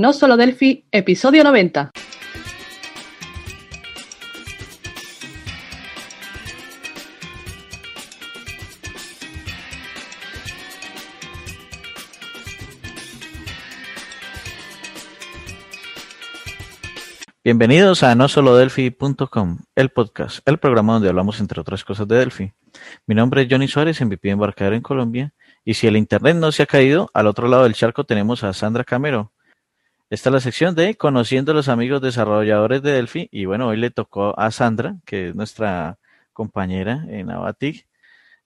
No Solo Delphi, episodio 90. Bienvenidos a no solo el podcast, el programa donde hablamos entre otras cosas de Delphi. Mi nombre es Johnny Suárez, MVP embarcadero en Colombia, y si el internet no se ha caído, al otro lado del charco tenemos a Sandra Camero, Está la sección de Conociendo a los amigos desarrolladores de Delphi. Y bueno, hoy le tocó a Sandra, que es nuestra compañera en Avatic.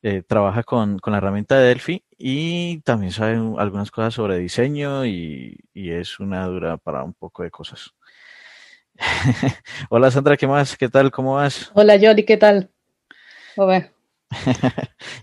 Eh, trabaja con, la herramienta de Delphi y también sabe algunas cosas sobre diseño y, es una dura para un poco de cosas. Hola Sandra, ¿qué más? ¿Qué tal? ¿Cómo vas? Hola Jordi ¿qué tal?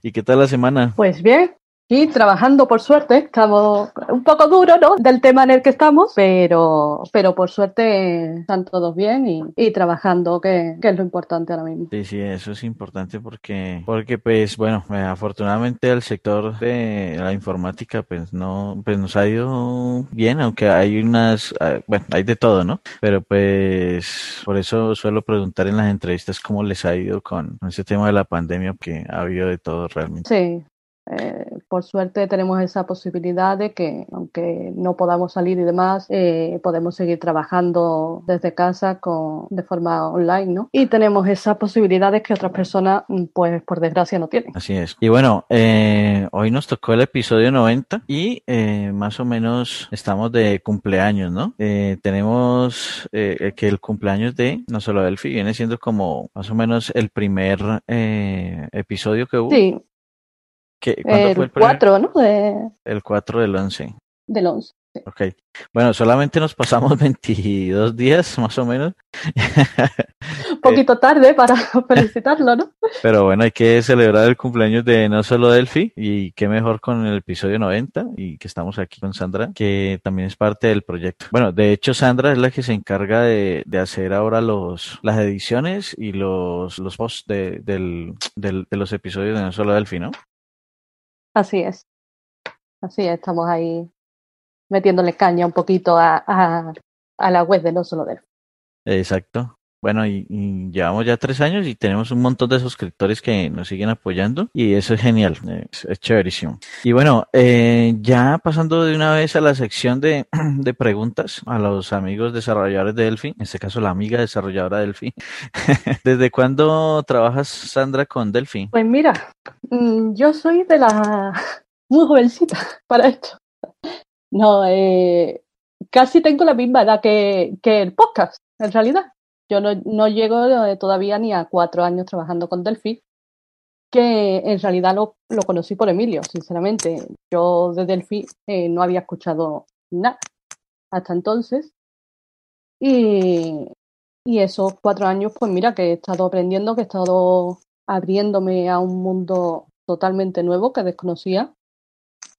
¿Y qué tal la semana? Pues bien, y trabajando, por suerte, estamos un poco duro, ¿no? Del tema en el que estamos, pero, pero por suerte están todos bien y, trabajando, que, que, es lo importante ahora mismo. Sí, sí, eso es importante porque, porque pues, bueno, eh, afortunadamente el sector de la informática, pues, no, pues nos ha ido bien, aunque hay unas, ah, bueno, hay de todo, ¿no? Pero pues, por eso suelo preguntar en las entrevistas cómo les ha ido con ese tema de la pandemia, que ha habido de todo realmente. Sí. Eh, por suerte tenemos esa posibilidad de que, aunque no podamos salir y demás, eh, podemos seguir trabajando desde casa con, de forma online, ¿no? Y tenemos esas posibilidades que otras personas, mm, pues por desgracia, no tienen. Así es. Y bueno, eh, hoy nos tocó el episodio 90 y eh, más o menos estamos de cumpleaños, ¿no? tenemos que el cumpleaños de No Solo Delphi viene siendo como más o menos el primer episodio que hubo. Sí, el, fue el 4, ¿no? El 4 del 11. Del 11. Sí. Ok. Bueno, solamente nos pasamos 22 días, más o menos. Un poquito eh, tarde para felicitarlo, ¿no? Pero bueno, hay que celebrar el cumpleaños de No Solo Delphi y qué mejor con el episodio 90 y que estamos aquí con Sandra, que también es parte del proyecto. Bueno, de hecho Sandra es la que se encarga de, hacer ahora los, las ediciones y los, los posts de, de los episodios de No Solo Delphi, ¿no? Así es. Así es, estamos ahí metiéndole caña un poquito a, a, a la web de No Solo Exacto. Bueno, y, llevamos ya tres años y tenemos un montón de suscriptores que nos siguen apoyando y eso es genial, es, chéverísimo. Y bueno, eh, ya pasando de una vez a la sección de, preguntas a los amigos desarrolladores de Delphi, en este caso la amiga desarrolladora de Delphi. ¿Desde cuándo trabajas, Sandra, con Delphi? Pues mira, mm, yo soy de la muy jovencita para esto. No, eh, casi tengo la misma edad que el podcast, en realidad. Yo no, llego todavía ni a cuatro años trabajando con Delphi, que en realidad lo, conocí por Emilio, sinceramente. Yo de Delphi eh, no había escuchado nada hasta entonces. Y, y esos cuatro años, pues mira, que he estado aprendiendo, que he estado abriéndome a un mundo totalmente nuevo que desconocía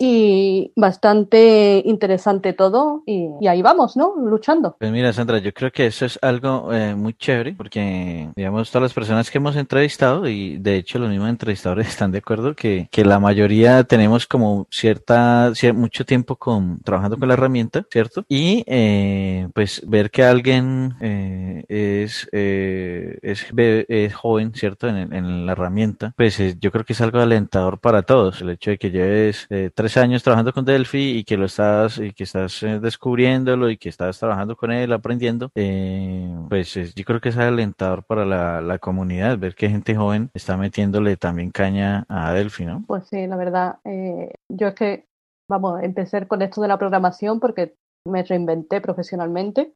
y bastante interesante todo y, ahí vamos, ¿no? Luchando. Pues mira, Sandra, yo creo que eso es algo eh, muy chévere porque, digamos, todas las personas que hemos entrevistado y de hecho los mismos entrevistadores están de acuerdo que, la mayoría tenemos como cierta, mucho tiempo con, trabajando con la herramienta, ¿cierto? Y eh, pues ver que alguien eh, es, es, es, joven, ¿cierto? En, en la herramienta, pues yo creo que es algo alentador para todos. El hecho de que lleves tres años trabajando con Delphi y que lo estás, y que estás eh, descubriéndolo y que estás trabajando con él, aprendiendo, eh, pues yo creo que es alentador para la, comunidad ver que gente joven está metiéndole también caña a Delphi, ¿no? Pues sí, la verdad, eh, yo es que, vamos, empecé con esto de la programación porque me reinventé profesionalmente.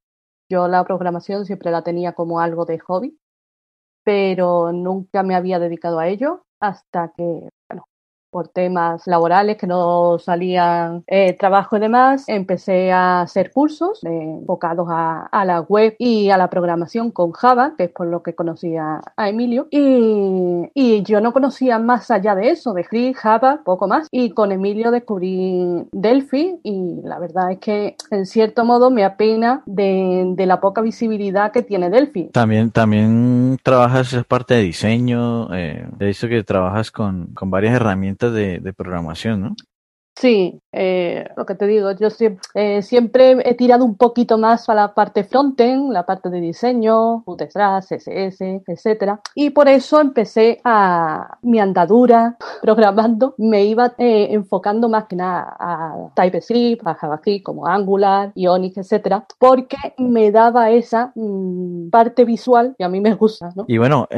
Yo la programación siempre la tenía como algo de hobby, pero nunca me había dedicado a ello hasta que, bueno, por temas laborales que no salían eh, trabajo y demás, empecé a hacer cursos eh, enfocados a, la web y a la programación con Java, que es por lo que conocía a Emilio. Y, yo no conocía más allá de eso, de Free, Java, poco más. Y con Emilio descubrí Delphi y la verdad es que en cierto modo me apena de, la poca visibilidad que tiene Delphi. También, también trabajas esa parte de diseño, eh, he visto que trabajas con, con varias herramientas de programación, ¿no? Sí, eh, lo que te digo, yo siempre, eh, siempre, he tirado un poquito más a la parte frontend, la parte de diseño, detrás, CSS, etcétera, y por eso empecé a mi andadura programando, me iba eh, enfocando más que nada a TypeScript, a JavaScript como Angular, Ionic, etcétera, porque me daba esa mm, parte visual que a mí me gusta, ¿no? Y bueno,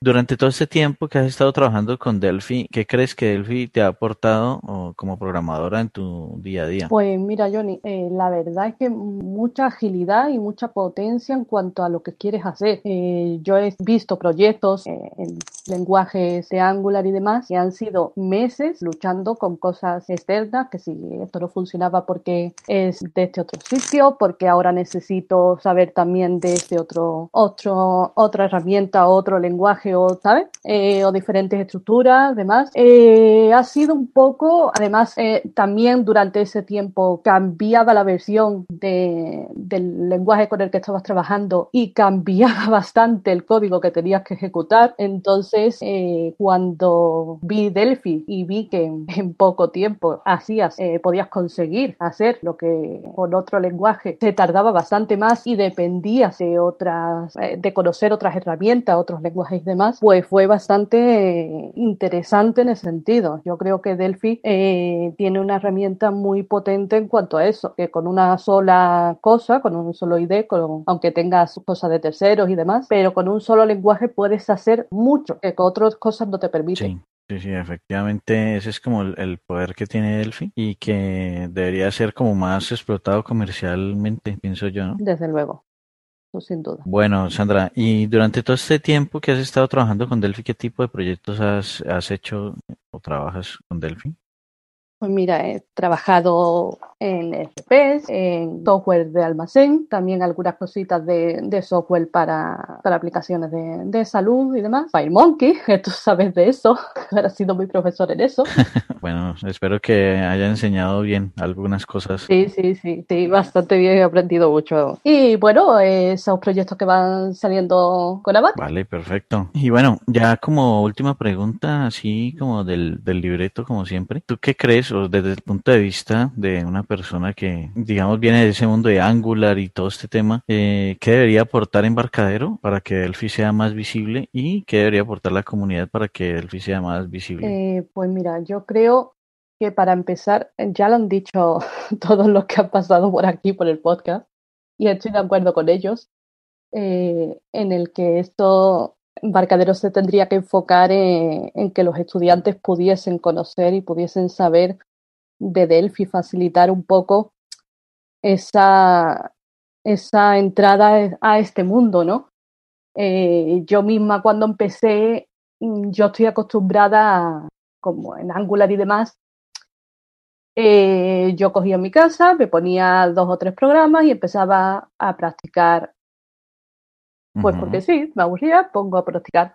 durante todo ese tiempo que has estado trabajando con Delphi, ¿qué crees que Delphi te ha aportado como programadora en tu día a día? Pues mira, Johnny, eh, la verdad es que mucha agilidad y mucha potencia en cuanto a lo que quieres hacer. Eh, yo he visto proyectos eh, en lenguajes de Angular y demás que han sido meses luchando con cosas externas, que si esto no funcionaba porque es de este otro sitio, porque ahora necesito saber también de este otro, otro otra herramienta, otro lenguaje, o, ¿sabes? o diferentes estructuras, demás. ha sido un poco, además, también durante ese tiempo cambiaba la versión del lenguaje con el que estabas trabajando y cambiaba bastante el código que tenías que ejecutar. Entonces, eh, cuando vi Delphi y vi que en poco tiempo hacías, eh, podías conseguir hacer lo que con otro lenguaje te tardaba bastante más y dependías de otras, eh, de conocer otras herramientas, otros lenguajes y demás, pues fue bastante interesante en ese sentido. Yo creo que Delphi tiene una herramienta muy potente en cuanto a eso, que con una sola cosa, con un solo ID, con, aunque tengas cosas de terceros y demás, pero con un solo lenguaje puedes hacer mucho que con otras cosas no te permiten. Sí. Sí, efectivamente, ese es como el, poder que tiene Delphi y que debería ser como más explotado comercialmente, pienso yo, ¿no? Desde luego, sin duda. Bueno, Sandra, y durante todo este tiempo que has estado trabajando con Delphi, ¿qué tipo de proyectos has, has hecho o trabajas con Delphi? Pues mira, he trabajado en FPS, en software de almacén, también algunas cositas de, software para, para aplicaciones de, de, salud y demás. FireMonkey, tú sabes de eso, has sido muy profesor en eso. bueno, espero que haya enseñado bien algunas cosas. Sí, sí, sí, sí, bastante bien, he aprendido mucho. Y bueno, esos proyectos que van saliendo con base Vale, perfecto. Y bueno, ya como última pregunta, así como del, del libreto, como siempre, ¿tú qué crees, o desde el punto de vista de una persona que, digamos, viene de ese mundo de Angular y todo este tema, eh, ¿qué debería aportar Embarcadero para que Delphi sea más visible y qué debería aportar la comunidad para que Delphi sea más visible? Eh, pues mira, yo creo que para empezar, ya lo han dicho todos los que han pasado por aquí, por el podcast, y estoy de acuerdo con ellos, eh, en el que esto Embarcadero se tendría que enfocar en, que los estudiantes pudiesen conocer y pudiesen saber de Delphi, facilitar un poco esa, esa entrada a este mundo, ¿no? Eh, yo misma cuando empecé, mm, yo estoy acostumbrada, como en Angular y demás, eh, yo cogía mi casa, me ponía dos o tres programas y empezaba a practicar. Pues porque sí, me aburría, pongo a practicar.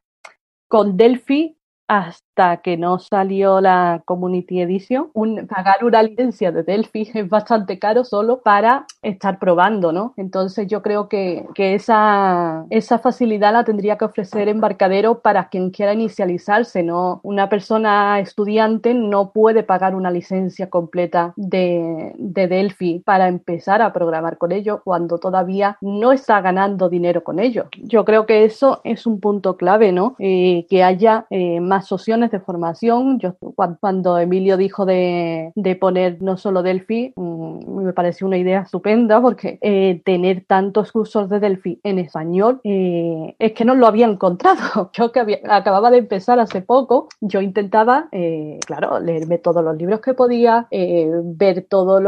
Con Delphi hasta que no salió la Community Edition, pagar una licencia de Delphi es bastante caro solo para estar probando, ¿no? Entonces yo creo que, esa, esa facilidad la tendría que ofrecer Embarcadero para quien quiera inicializarse, ¿no? Una persona estudiante no puede pagar una licencia completa de, Delphi para empezar a programar con ello cuando todavía no está ganando dinero con ello. Yo creo que eso es un punto clave, ¿no? Eh, que haya más eh, más opciones de formación. Yo cuando Emilio dijo de, poner no solo Delphi, mm, me pareció una idea estupenda porque eh, tener tantos cursos de Delphi en español eh, es que no lo había encontrado. Yo que acababa de empezar hace poco, yo intentaba, eh, claro, leerme todos los libros que podía, ver todos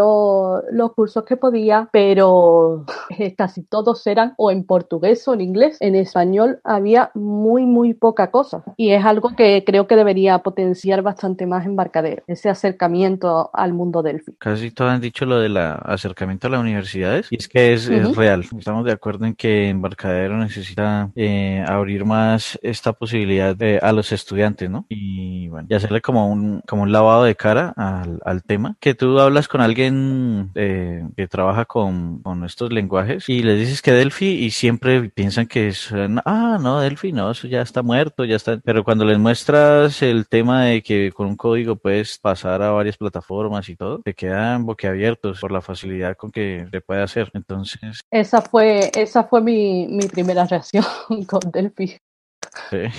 los cursos que podía, pero casi todos eran o en portugués o en inglés. En español había muy, muy poca cosa y es algo que eh, creo que debería potenciar bastante más Embarcadero, ese acercamiento al mundo del delfi. Casi todos han dicho lo del acercamiento a las universidades y es que es, real. Estamos de acuerdo en que Embarcadero necesita eh, abrir más esta posibilidad de, eh, a los estudiantes, ¿no? Y y hacerle como un, como un lavado de cara al, al tema. Que tú hablas con alguien eh, que trabaja con, con, estos lenguajes y le dices que Delphi y siempre piensan que es, ah, no, Delphi no, eso ya está muerto, ya está. Pero cuando les muestras el tema de que con un código puedes pasar a varias plataformas y todo, te quedan boquiabiertos por la facilidad con que se puede hacer. Entonces. Esa fue, esa fue mi, mi primera reacción con Delphi.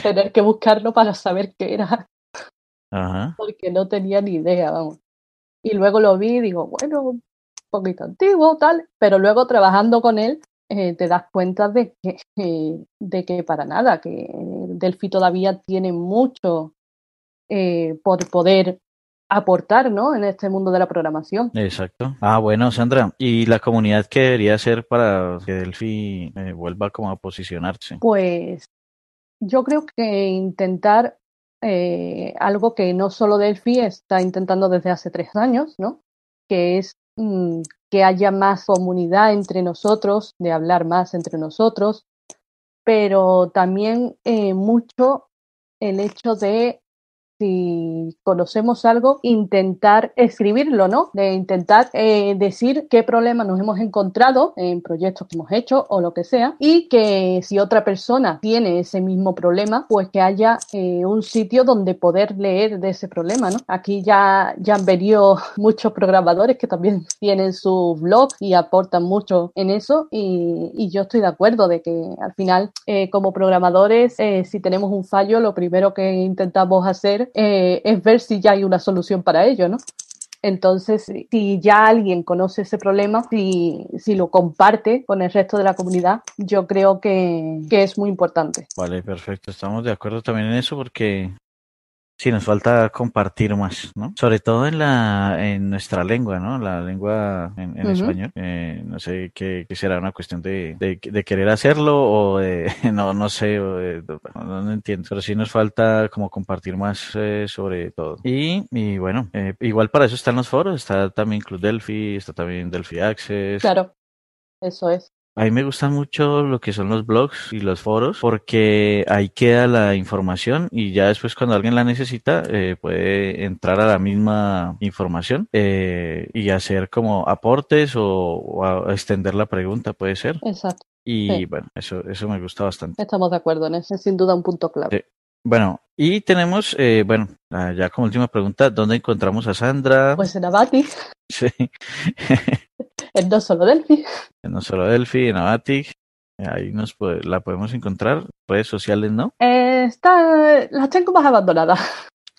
Tener que buscarlo para saber qué era porque no tenía ni idea, vamos. Y luego lo vi y digo, bueno, un poquito antiguo, tal, pero luego trabajando con él eh, te das cuenta de que, de que para nada, que Delphi todavía tiene mucho eh, por poder aportar, ¿no? En este mundo de la programación. Exacto. Ah, bueno, Sandra, ¿y la comunidad qué debería hacer para que Delphi eh, vuelva como a posicionarse? Pues yo creo que intentar eh, algo que no solo Delphi está intentando desde hace tres años, ¿no? Que es mm, que haya más comunidad entre nosotros, de hablar más entre nosotros, pero también eh, mucho el hecho de si conocemos algo, intentar escribirlo, ¿no? De intentar eh, decir qué problema nos hemos encontrado en proyectos que hemos hecho o lo que sea, y que si otra persona tiene ese mismo problema, pues que haya eh, un sitio donde poder leer de ese problema, ¿no? Aquí ya, ya han venido muchos programadores que también tienen su blog y aportan mucho en eso, y, yo estoy de acuerdo de que al final, eh, como programadores, si tenemos un fallo, lo primero que intentamos hacer eh, es ver si ya hay una solución para ello, ¿no? Entonces, si ya alguien conoce ese problema, si, si lo comparte con el resto de la comunidad, yo creo que, que, es muy importante. Vale, perfecto. Estamos de acuerdo también en eso porque Sí, nos falta compartir más, ¿no? Sobre todo en la en nuestra lengua, ¿no? La lengua en, español. Eh, no sé qué, será una cuestión de, querer hacerlo o de, no, no sé, no, entiendo. Pero sí nos falta como compartir más eh, sobre todo. Y, y bueno, eh, igual para eso están los foros. Está también Club Delphi, está también Delphi Access. Claro, eso es. A mí me gusta mucho lo que son los blogs y los foros porque ahí queda la información y ya después cuando alguien la necesita eh, puede entrar a la misma información eh, y hacer como aportes o, extender la pregunta, puede ser. Exacto. Y bueno, eso, eso me gusta bastante. Estamos de acuerdo en ese, sin duda un punto clave. Bueno, y tenemos, eh, bueno, ya como última pregunta, ¿dónde encontramos a Sandra? Pues en Abatic. Sí. en No Solo Delphi. En No Solo Delphi, en Abatic. Ahí nos la podemos encontrar. Redes sociales, ¿no? Eh, está, la tengo más abandonada.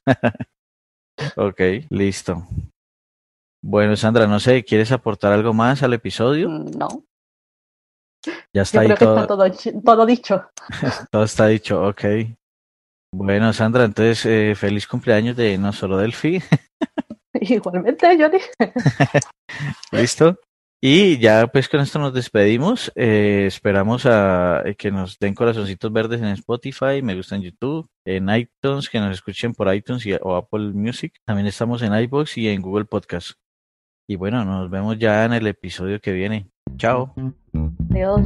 ok, listo. Bueno, Sandra, no sé, ¿quieres aportar algo más al episodio? Mm, no. Ya está todo... todo dicho. todo está dicho, ok. Bueno, Sandra, entonces eh, feliz cumpleaños de no solo Delphi. Igualmente, Johnny. Listo. Y ya pues con esto nos despedimos. Eh, esperamos a eh, que nos den corazoncitos verdes en Spotify, me gusta en YouTube, en iTunes, que nos escuchen por iTunes y, o Apple Music. También estamos en iBox y en Google Podcast. Y bueno, nos vemos ya en el episodio que viene. Chao. Adiós.